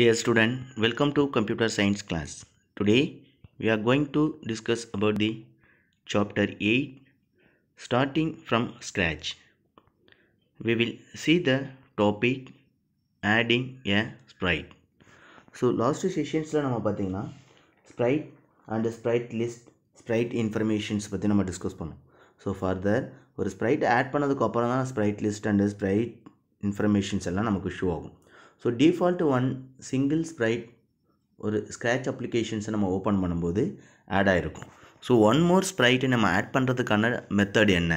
Dear student, welcome to computer science class. Today we are going to discuss about the chapter 8 starting from scratch. We will see the topic adding a sprite. So last செஷன்ஸில் நம்ம பார்த்தீங்கன்னா sprite and sprite list sprite informations பற்றி நம்ம discuss பண்ணோம் so further ஒரு sprite add பண்ணதுக்கு அப்புறம் தான் sprite list and sprite informations எல்லாம் நமக்கு ஷோ ஆகும் so default one single sprite ஒரு ஸ்க்ராட்ச் அப்ளிகேஷன்ஸை நம்ம ஓப்பன் பண்ணும்போது ஆட் ஆகிருக்கும் ஸோ ஒன் மோர் ஸ்ப்ரைட்டை நம்ம ஆட் பண்ணுறதுக்கான மெத்தட் என்ன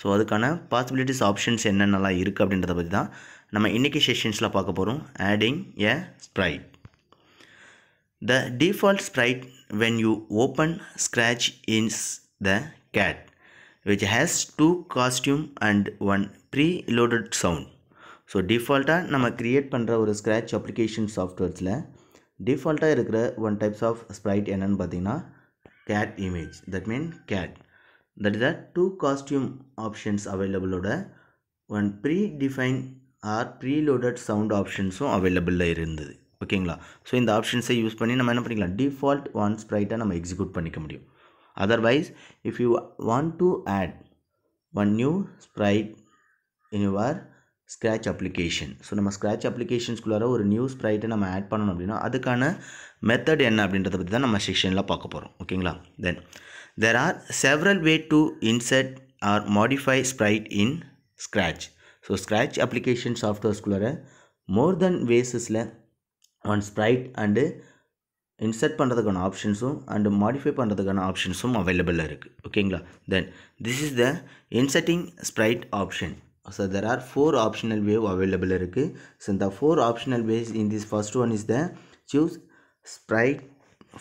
ஸோ அதுக்கான பாசிபிலிட்டிஸ் ஆப்ஷன்ஸ் என்னென்னலாம் இருக்குது அப்படின்றத பற்றி தான் நம்ம இன்றைக்கி செஷன்ஸில் பார்க்க போகிறோம் adding a sprite the default sprite when you open Scratch இன்ஸ் the cat which has two costume and one pre preloaded sound so டிஃபால்ட்டாக நம்ம க்ரியேட் பண்ணுற ஒரு ஸ்க்ராட்ச் அப்ளிகேஷன் சாஃப்ட்வேர்ஸில் டிஃபால்ட்டாக இருக்கிற ஒன் டைப்ஸ் ஆஃப் ஸ்ப்ரைட் என்னென்னு பார்த்தீங்கன்னா cat image that mean cat that is the two costume options அவைலபிளோட one predefine or preloaded sound ஆப்ஷன்ஸும் அவைலபிளில் இருந்தது ஓகேங்களா ஸோ இந்த ஆப்ஷன்ஸை யூஸ் பண்ணி நம்ம என்ன பண்ணிக்கலாம் டிஃபால்ட் ஒன் ஸ்ப்ரைட்டாக நம்ம எக்ஸிக்யூட் பண்ணிக்க முடியும் otherwise if you want to add one new sprite in your Scratch application so நம்ம ஸ்க்ராட்ச் அப்ளிகேஷன்ஸ்குள்ளார ஒரு நியூ ஸ்ப்ரைட்டை நம்ம ஆட் பண்ணணும் அப்படின்னா அதுக்கான மெத்தட் என்ன அப்படின்றத பற்றி தான் நம்ம செக்ஷனில் பார்க்க போகிறோம் ஓகேங்களா then there are several way to insert or modify sprite in Scratch so Scratch application சாஃப்ட்வேர்ஸ்குள்ளார மோர் தென் வேஸஸில் ஒன் ஸ்ப்ரைட் அண்டு இன்செர்ட் பண்ணுறதுக்கான ஆப்ஷன்ஸும் அண்டு மாடிஃபை பண்ணுறதுக்கான ஆப்ஷன்ஸும் அவைலபிளாக இருக்குது ஓகேங்களா then this is the inserting sprite option so there are four optional wave available இருக்கு so the four optional ways in this first one is the choose sprite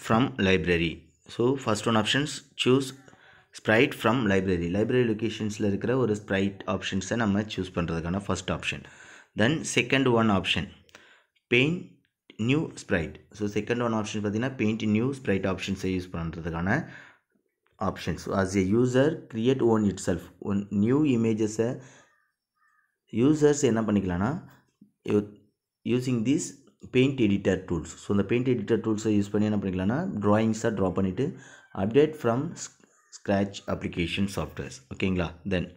from library so first one options choose sprite from library library லொக்கேஷன்ஸில் இருக்கிற ஒரு sprite ஆப்ஷன்ஸை நம்ம choose பண்ணுறதுக்கான first option then second one option paint new sprite so second one option பார்த்திங்கன்னா paint new sprite ஆப்ஷன்ஸை use பண்ணுறதுக்கான options as a user create own itself one new இமேஜஸை யூசர்ஸ் என்ன பண்ணிக்கலாம்னா using these paint editor tools so இந்த paint editor டூல்ஸை use பண்ணி என்ன பண்ணிக்கலாம்னா ட்ராயிங்ஸாக ட்ரா பண்ணிவிட்டு update from scratch application software ஓகேங்களா then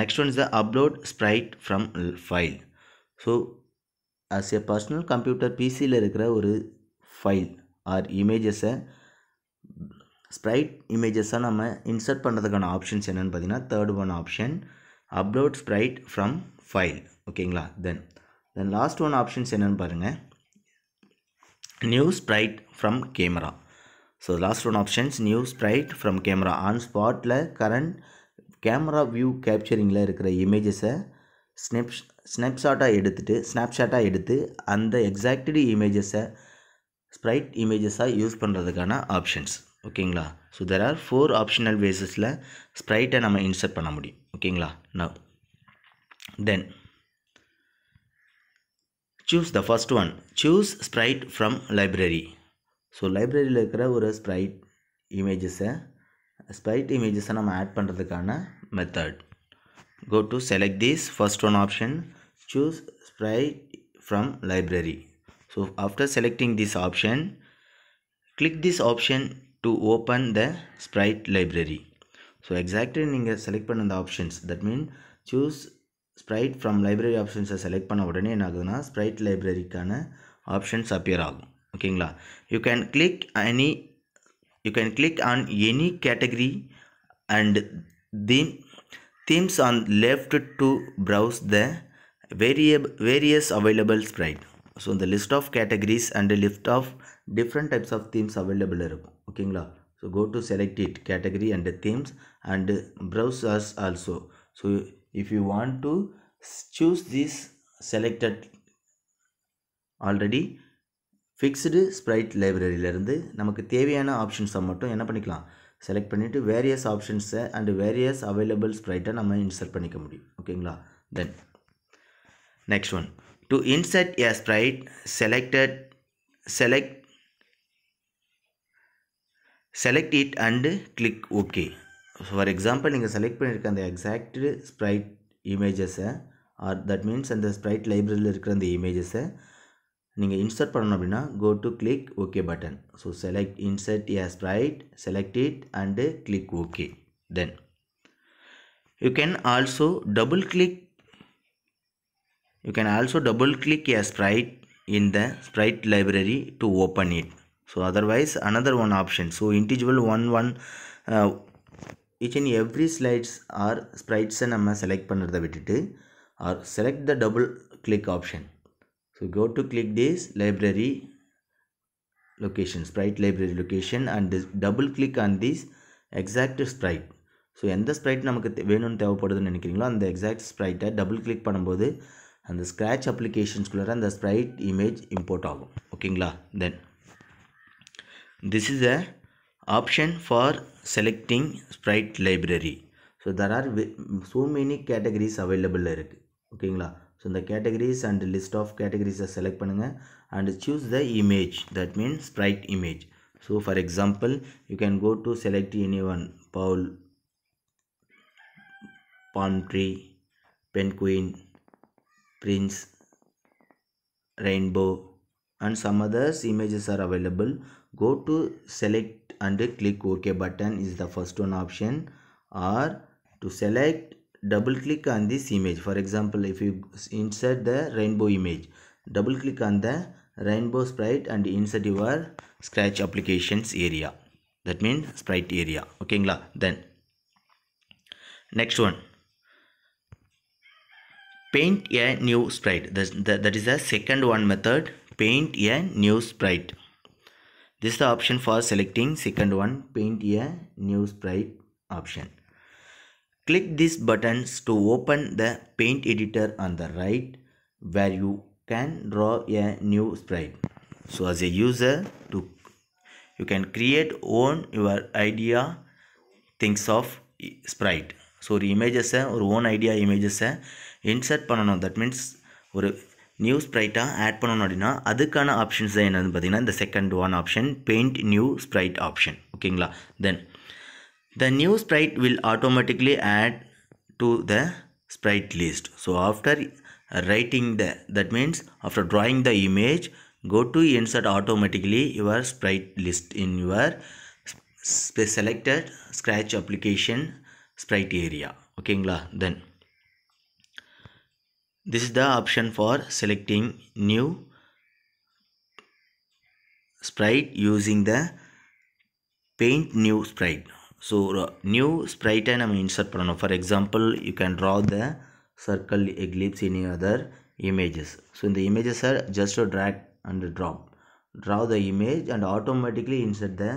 next one is the upload sprite from file so as a personal computer பிசியில் இருக்கிற ஒரு ஃபைல் ஆர் இமேஜஸை ஸ்ப்ரைட் இமேஜஸாக நம்ம இன்சர்ட் பண்ணுறதுக்கான ஆப்ஷன்ஸ் என்னென்னு பார்த்தீங்கன்னா third one option upload sprite from file ஓகேங்களா then then last one options என்னென்னு பாருங்கள் new sprite from camera so last one options new sprite from camera on ஸ்பாட்டில் கரண்ட் கேமரா வியூ கேப்சரிங்கில் இருக்கிற இமேஜஸை ஸ்னெப் ஸ்னாப்ஷாட்டாக எடுத்துகிட்டு ஸ்னாப்ஷாட்டாக எடுத்து அந்த எக்ஸாக்டடி இமேஜஸை ஸ்ப்ரைட் இமேஜஸாக யூஸ் பண்ணுறதுக்கான ஆப்ஷன்ஸ் ஓகேங்களா so there are four optional பேஸஸில் ஸ்ப்ரைட்டை நம்ம இன்சர்ட் பண்ண முடியும் ஓகேங்களா நான் then choose the first one choose sprite from library so library la irukra or sprite images sprite images nam add pandradhukana method go to select this first one option choose sprite from library so after selecting this option click this option to open the sprite library so exactly ninga select the options that means choose sprite from library options select panna udane enaguduna sprite library kana options appear okay ingla. you can click any you can click on any category and then themes on left to browse the variable various available sprite so the list of categories and the list of different types of themes available are. okay ingla. so go to select it category and themes and browse us also so if you want to choose this selected already fixed sprite லைப்ரரியிலேருந்து நமக்கு தேவையான ஆப்ஷன்ஸை மட்டும் என்ன பண்ணிக்கலாம் select பண்ணிவிட்டு various ஆப்ஷன்ஸை and various available ஸ்ப்ரைட்டை நம்ம இன்சர்ட் பண்ணிக்க முடியும் ஓகேங்களா then next one to insert a sprite selected select select it and click okay for example नहीं सेलेक्ट पड़े exact sprite images or that mean अट्ठ लाइब्ररी अमेजस नहीं इंसट पड़ना go to click okay button so select insert a sprite select it and click okay then you can also double click you can also double click a sprite in the sprite to open it so अदरव another one option so initial one one each and every slides or ஸ்ப்ரைட்ஸை நம்ம select பண்ணுறதை விட்டுட்டு or select the double click option so go to click this library location sprite library location and this double click on this exact sprite so எந்த sprite நமக்கு வேணும்னு தேவைப்படுதுன்னு நினைக்கிறீங்களோ அந்த exact ஸ்ப்ரைட்டை double click பண்ணும்போது அந்த ஸ்க்ராட்ச் அப்ளிகேஷன்ஸ்குள்ளார அந்த ஸ்ப்ரைட் இமேஜ் இம்போர்ட் ஆகும் ஓகேங்களா then this is a option for selecting sprite library so there are so many categories available okay so the categories and the list of categories are select and choose the image that means sprite image so for example you can go to select anyone paul palm tree penguin prince rainbow and some others images are available go to select and click ok button is the first one option or to select double click on this image for example if you insert the rainbow image double click on the rainbow sprite and insert your scratch applications area that means sprite area okay then next one paint a new sprite that, that, that is the second one method paint a new sprite this is the option for selecting second one paint a new sprite option click these buttons to open the paint editor on the right where you can draw a new sprite so as a user to you can create own your idea things of sprite so images இமேஜஸை ஒரு own idea இமேஜஸை insert that means means ஒரு New sprite add panonadina, adhukana options the second one option, paint new sprite option. Okay, then the new sprite will automatically add to the sprite list. So after writing the, that means after drawing the image, go to insert automatically your sprite list in your selected scratch application sprite area. Okay, then this is the option for selecting new sprite using the paint new sprite so new sprite and mean insert பண்ணணும் for example you can draw the circle eclipse any other images so in the images are just to drag and drop draw the image and automatically insert the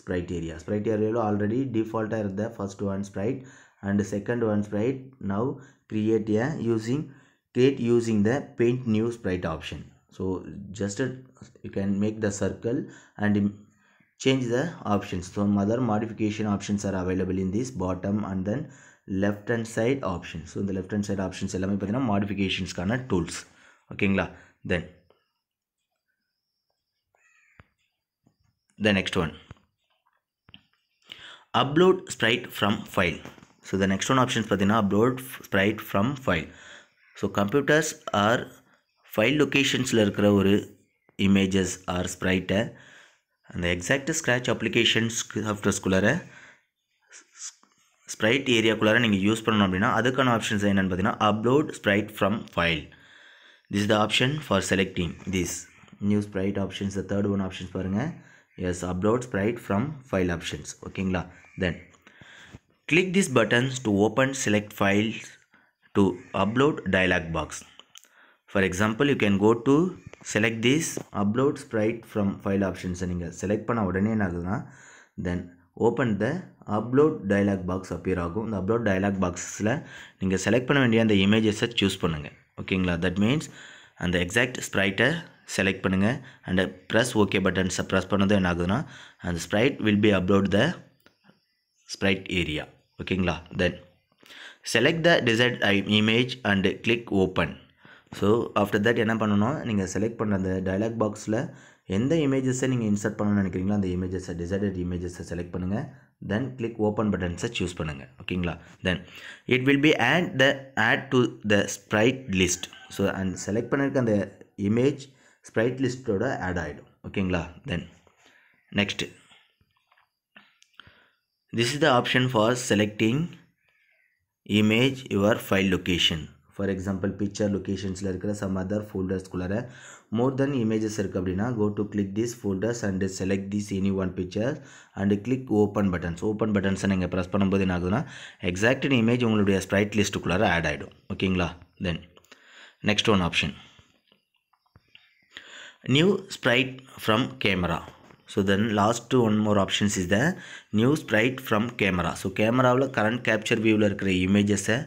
sprite area sprite area already default are the first one sprite and second one sprite now create a using create using the paint new sprite option so just a, you can make the circle and change the options so other modification options are available in this bottom and then left hand side options so the left hand side options modifications பார்த்தீங்கன்னா modificationsக்கான tools okay then the next one upload sprite from file so the next one options பார்த்தீங்கன்னா upload sprite from file so computers or file லொக்கேஷன்ஸில் இருக்கிற ஒரு images or ஸ்ப்ரைட்டை அந்த exact Scratch applications சாஃப்ட்வேர்ஸ்குள்ளார sprite ஏரியாக்குள்ளார நீங்கள் யூஸ் பண்ணணும் அப்படின்னா அதுக்கான ஆப்ஷன்ஸ் என்னென்னு பார்த்தீங்கன்னா upload sprite from file this the option for selecting this new sprite options third one options பாருங்கள் as upload sprite from file options ஓகேங்களா then click this buttons to open select files to upload dialog box. For example, you can go to select this upload sprite from file options select panna உடனே என்னாகுதுன்னா then open the upload dialog box appear agum the upload dialog box la neenga select panna vendiya வேண்டிய images ah choose pannunga okay ingla? that means and the exact sprite select pannunga and press okay button okay பட்டன்ஸை press பண்ணதும் and the sprite will be upload the sprite area okay ingla? then select the desired image and click open so after that என்ன பண்ணணும் நீங்கள் select பண்ணுற அந்த dialogue பாக்ஸில் எந்த இமேஜஸை நீங்கள் இன்சர்ட் பண்ணணும்னு நினைக்கிறீங்களோ அந்த இமேஜஸை desired இமேஜஸை செலக்ட் பண்ணுங்க தென் click ஓப்பன் பட்டன்ஸை சூஸ் பண்ணுங்கள் ஓகேங்களா then it will be add the add to the sprite list so and select பண்ணிருக்க அந்த இமேஜ் ஸ்ப்ரைட் லிஸ்ட்டோட ஆட் ஆகிடும் ஓகேங்களா then next this is the option for selecting image your file location for example picture லொக்கேஷன்ஸில் இருக்கிற some other ஃபோல்டர்ஸ்குள்ளார more then images இருக்குது அப்படின்னா go to click this folders and select this any one pictures and click open buttons open பட்டன்ஸை நீங்கள் press பண்ணும்போது என்ன ஆகுதுன்னா எக்ஸாக்ட் இமேஜ் உங்களுடைய ஸ்ப்ரைட் லிஸ்ட்டுக்குள்ளார ஆட் ஆகிடும் ஓகேங்களா then next one option new sprite from camera so then last one more options is the new sprite from camera so கேமராவில் கரண்ட் கேப்சர் வியூவில் இருக்கிற இமேஜஸை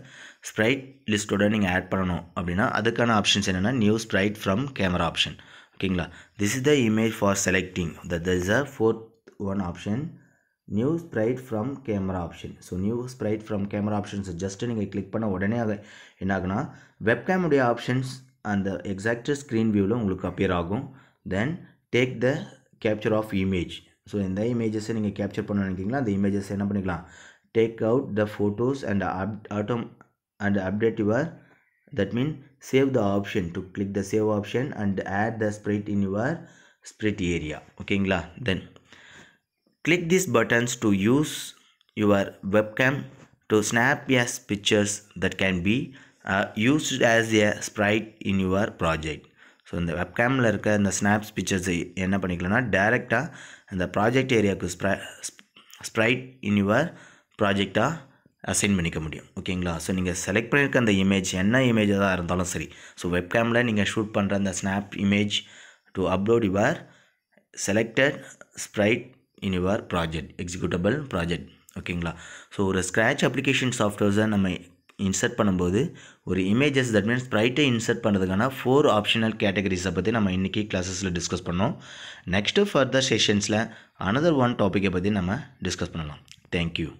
ஸ்ப்ரைட் லிஸ்ட்டோட நீங்கள் ஆட் பண்ணணும் அப்படின்னா அதுக்கான ஆப்ஷன்ஸ் என்னென்னா new sprite from camera option ஓகேங்களா this is the image for selecting the the is a fourth one option new sprite from camera option so new sprite from camera options just நீங்கள் கிளிக் பண்ண உடனே அதை என்ன ஆகுனா வெப்கேமுடைய ஆப்ஷன்ஸ் அந்த எக்ஸாக்ட் ஸ்க்ரீன் வியூவில் உங்களுக்கு அப்பியர் ஆகும் then take the capture of image, so இந்த இமேஜஸை நீங்கள் கேப்சர் பண்ண நினைக்கிங்களா அந்த இமேஜஸ் என்ன பண்ணிக்கலாம் take out the photos and the ஆட்டோம் and update your. that means save the option to click the save option and add the sprite in your sprite area Okay, then click these buttons to use your webcam to snap as pictures that can be uh, used as a sprite in your project so இந்த வெப்கேமில் இருக்க இந்த snaps பிக்சர்ஸை என்ன பண்ணிக்கலாம்னா டேரெக்டாக அந்த project ஏரியாவுக்கு sprite sprite in your ப்ராஜெக்டாக அசைன் பண்ணிக்க முடியும் ஓகேங்களா ஸோ நீங்கள் செலக்ட் பண்ணியிருக்க அந்த இமேஜ் என்ன இமேஜாக தான் இருந்தாலும் சரி ஸோ வெப்கேமில் நீங்கள் ஷூட் பண்ணுற அந்த snap image to upload your selected sprite in your project executable project ஓகேங்களா ஸோ ஒரு ஸ்க்ராட்ச் அப்ளிகேஷன் சாஃப்ட்வேர்ஸை நம்ம இன்சர்ட் பண்ணும்போது ஒரு இமேஜஸ் தட் மீன்ஸ் ஸ்ப்ரைட்டை இன்சர்ட் பண்ணுறதுக்கான ஃபோர் ஆப்ஷனல் கேட்டகரிஸை பற்றி நம்ம இன்றைக்கி கிளாஸஸில் டிஸ்கஸ் பண்ணோம் நெக்ஸ்ட்டு ஃபர்தர் செஷன்ஸில் அனதர் ஒன் டாப்பிக்கை பற்றி நம்ம டிஸ்கஸ் பண்ணலாம் தேங்க்யூ